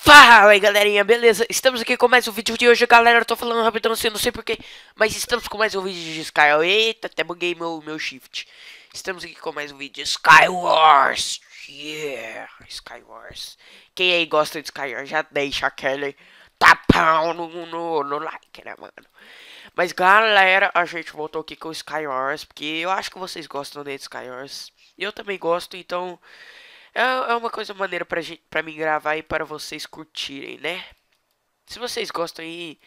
Fala aí galerinha, beleza? Estamos aqui com mais um vídeo de hoje, galera. Eu tô falando rapidão assim, não sei porquê, mas estamos com mais um vídeo de Sky. Eita, até buguei meu, meu shift. Estamos aqui com mais um vídeo de Skywars. Yeah, Quem aí gosta de Sky já deixa aquele tapão no, no, no like, né, mano? Mas galera, a gente voltou aqui com o Skywars, porque eu acho que vocês gostam de Skywars. Eu também gosto, então é, é uma coisa maneira pra, gente, pra mim gravar e para vocês curtirem, né? Se vocês gostam aí,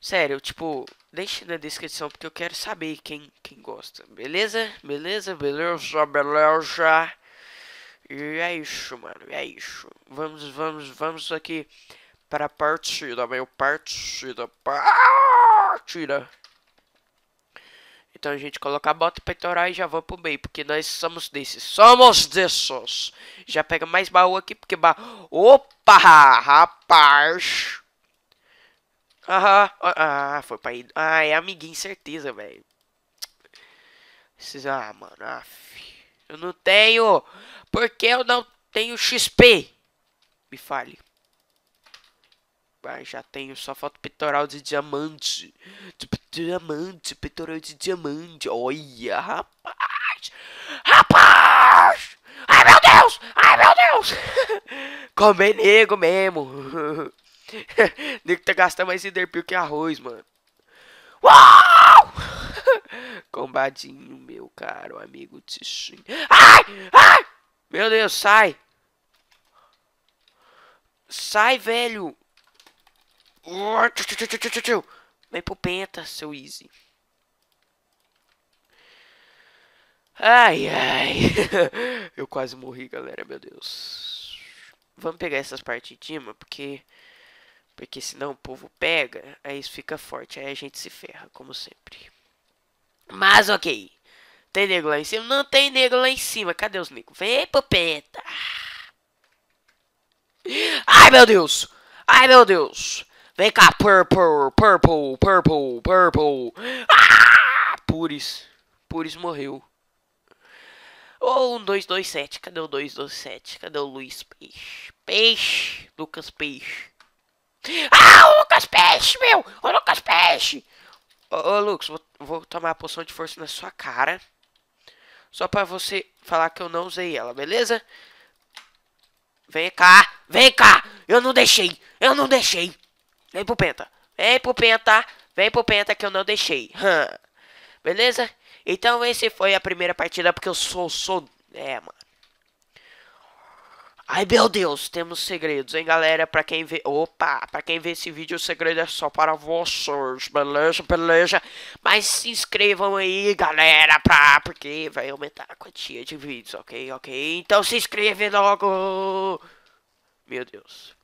sério, tipo, deixe na descrição porque eu quero saber quem, quem gosta, beleza? Beleza, beleza, beleza. E é isso, mano, é isso. Vamos, vamos, vamos aqui para a partida, meu partida. Ah! tira. Então a gente coloca a bota peitoral e já vamos pro meio, porque nós somos desses. Somos desses! Já pega mais baú aqui, porque ba... Opa, rapaz! Ah, ah, foi pra ir... Ah, é amiguinho, certeza, velho. Ah, mano, ah, Eu não tenho... Por que eu não tenho XP? Me fale já tenho só foto peitoral de diamante. tipo diamante, peitoral de diamante. Olha, rapaz! Rapaz! Ai, meu Deus! Ai, meu Deus! Comer nego mesmo. nego tá gastando mais enderpeel que arroz, mano. Uau! Combadinho, meu caro amigo Tichinho. Ai! Ai! Meu Deus, sai! Sai, velho! Vem pro penta, seu Easy. Ai, ai. Eu quase morri, galera, meu Deus. Vamos pegar essas partes de cima, porque... Porque senão o povo pega, aí isso fica forte, aí a gente se ferra, como sempre. Mas ok. Tem nego lá em cima? Não tem nego lá em cima. Cadê os nego? Vem pro penta. Ai, meu Deus. Ai, meu Deus. Vem cá, Purple, Purple, Purple, Purple. Ah! Puris. Puris morreu. Ou oh, um 227. Cadê o 227? Cadê o Luiz Peixe? Peixe. Lucas Peixe. Ah, o Lucas Peixe, meu! O Lucas Peixe! Ô, ô Lucas, vou, vou tomar a poção de força na sua cara. Só pra você falar que eu não usei ela, beleza? Vem cá, vem cá! Eu não deixei, eu não deixei! Vem pro Penta. Vem pro Penta. Vem pro Penta que eu não deixei. Beleza? Então esse foi a primeira partida porque eu sou... sou... É, mano. Ai, meu Deus, temos segredos, hein, galera? Pra quem vê... Opa! Pra quem vê esse vídeo, o segredo é só para vocês, beleza? Beleza? Mas se inscrevam aí, galera, pra... Porque vai aumentar a quantia de vídeos, ok? Ok? Então se inscreve logo! Meu Deus.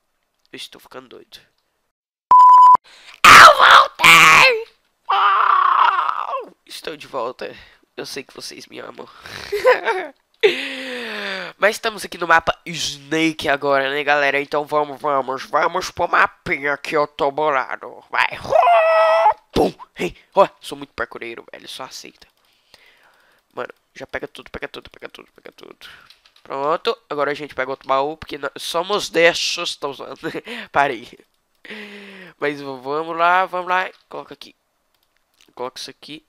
Eu estou ficando doido. estou de volta. Eu sei que vocês me amam. Mas estamos aqui no mapa Snake agora, né, galera? Então vamos, vamos, vamos pro mapinha que eu tô bolado. Vai. Pum. Hey. Oh, sou muito parkureiro, velho. Só aceita. Mano, já pega tudo, pega tudo, pega tudo, pega tudo. Pronto, agora a gente pega outro baú, porque somos destes, tô usando. Parei. Mas vamos lá, vamos lá. Coloca aqui. Coloca isso aqui.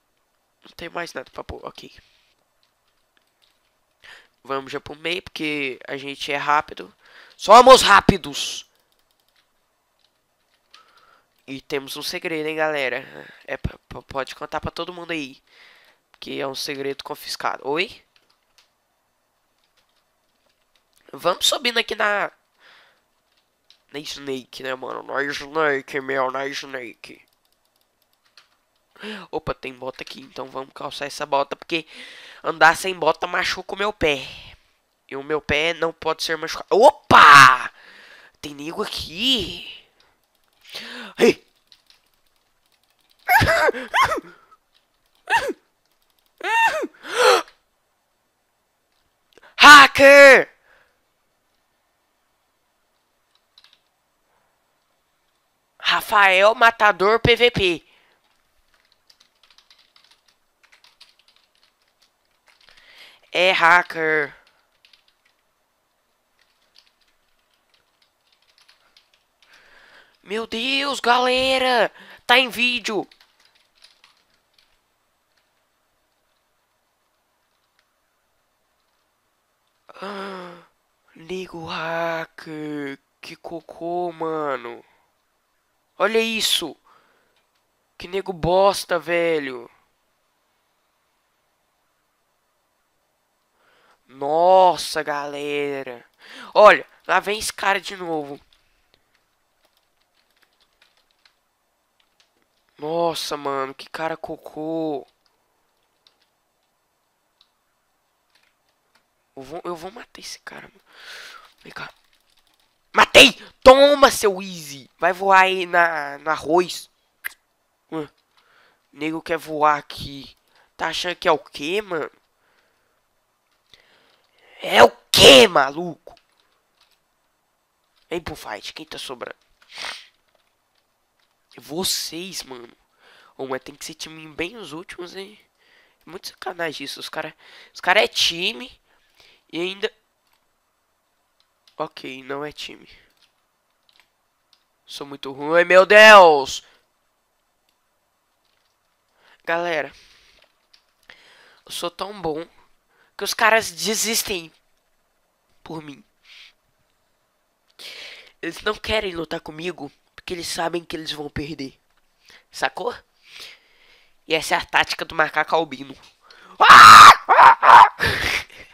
Não tem mais nada pra pôr, ok. Vamos já pro meio, porque a gente é rápido. Somos rápidos! E temos um segredo, hein, galera? É, pode contar pra todo mundo aí. Que é um segredo confiscado. Oi? Vamos subindo aqui na... Na Snake, né, mano? Na Snake, meu, na Snake. Opa, tem bota aqui, então vamos calçar essa bota, porque andar sem bota machuca o meu pé. E o meu pé não pode ser machucado. Opa! Tem nego aqui. Ei! Hacker! Rafael Matador PVP. É hacker. Meu Deus, galera! Tá em vídeo! Nego ah, hacker! Que cocô, mano! Olha isso! Que nego bosta, velho! Nossa, galera. Olha, lá vem esse cara de novo. Nossa, mano, que cara cocô. Eu vou, eu vou matar esse cara, mano. Vem cá. Matei! Toma, seu Easy! Vai voar aí na, no arroz. Uh, nego quer voar aqui. Tá achando que é o quê, mano? É o que, maluco? Vem pro fight, quem tá sobrando? Vocês, mano. Ô, mas tem que ser time bem os últimos, hein? É muito sacanagem isso. Os caras os cara é time e ainda... Ok, não é time. Sou muito ruim, meu Deus! Galera, eu sou tão bom que os caras desistem por mim. Eles não querem lutar comigo porque eles sabem que eles vão perder. Sacou? E essa é a tática do macaco albino.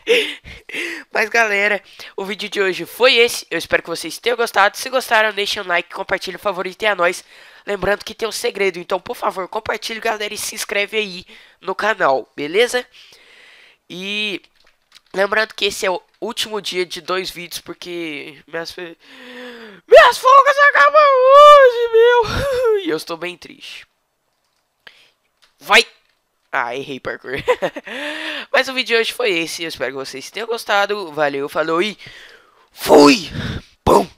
Mas galera, o vídeo de hoje foi esse. Eu espero que vocês tenham gostado. Se gostaram, deixem um like, compartilhem, favoritem a nós. Lembrando que tem um segredo, então por favor, compartilhe, galera, e se inscreve aí no canal, beleza? E lembrando que esse é o último dia de dois vídeos, porque minhas, minhas folgas acabam hoje, meu! e eu estou bem triste. Vai! Ah, errei parkour. Mas o vídeo de hoje foi esse. Eu espero que vocês tenham gostado. Valeu, falou e fui! Pum!